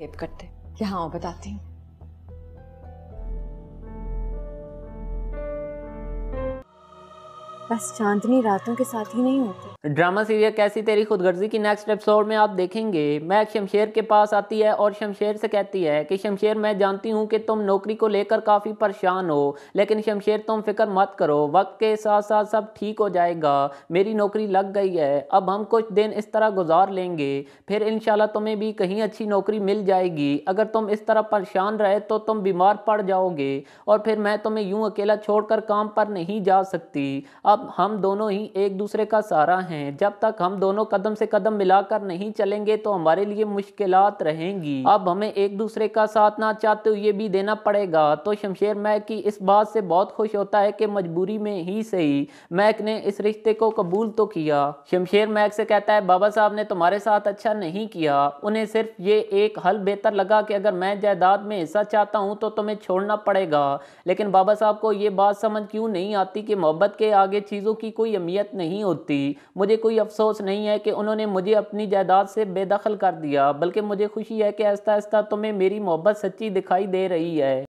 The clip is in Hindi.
हेल्प करते यहाँ बताती हूँ बस चांदनी रातों के साथ ही नहीं होती ड्रामा सीरियल कैसी तेरी खुदगर्जी की नेक्स्ट एपिसोड में आप देखेंगे मैक शमशेर के पास आती है और शमशेर से कहती है कि शमशेर मैं जानती हूँ कि तुम नौकरी को लेकर काफ़ी परेशान हो लेकिन शमशेर तुम फिक्र मत करो वक्त के साथ साथ सब ठीक हो जाएगा मेरी नौकरी लग गई है अब हम कुछ दिन इस तरह गुजार लेंगे फिर इन तुम्हें भी कहीं अच्छी नौकरी मिल जाएगी अगर तुम इस तरह परेशान रहे तो तुम बीमार पड़ जाओगे और फिर मैं तुम्हें यूँ अकेला छोड़ काम पर नहीं जा सकती अब अब हम दोनों ही एक दूसरे का सहारा हैं जब तक हम दोनों कदम से कदम मिलाकर नहीं चलेंगे तो हमारे लिए मुश्किल रहेंगी अब हमें एक दूसरे का साथ ना चाहते हुए भी देना पड़ेगा तो शमशेर मैक की इस बात से बहुत खुश होता है कि मजबूरी में ही सही मैक ने इस रिश्ते को कबूल तो किया शमशेर मैक से कहता है बाबा साहब ने तुम्हारे साथ अच्छा नहीं किया उन्हें सिर्फ ये एक हल बेहतर लगा कि अगर मैं जायदाद में हिस्सा चाहता हूँ तो तुम्हें छोड़ना पड़ेगा लेकिन बाबा साहब को ये बात समझ क्यों नहीं आती कि मोहब्बत के आगे चीज़ों की कोई अहमियत नहीं होती मुझे कोई अफसोस नहीं है कि उन्होंने मुझे अपनी जायदाद से बेदखल कर दिया बल्कि मुझे खुशी है कि आहिस्ता आहिस्ता तुम्हें मेरी मोहब्बत सच्ची दिखाई दे रही है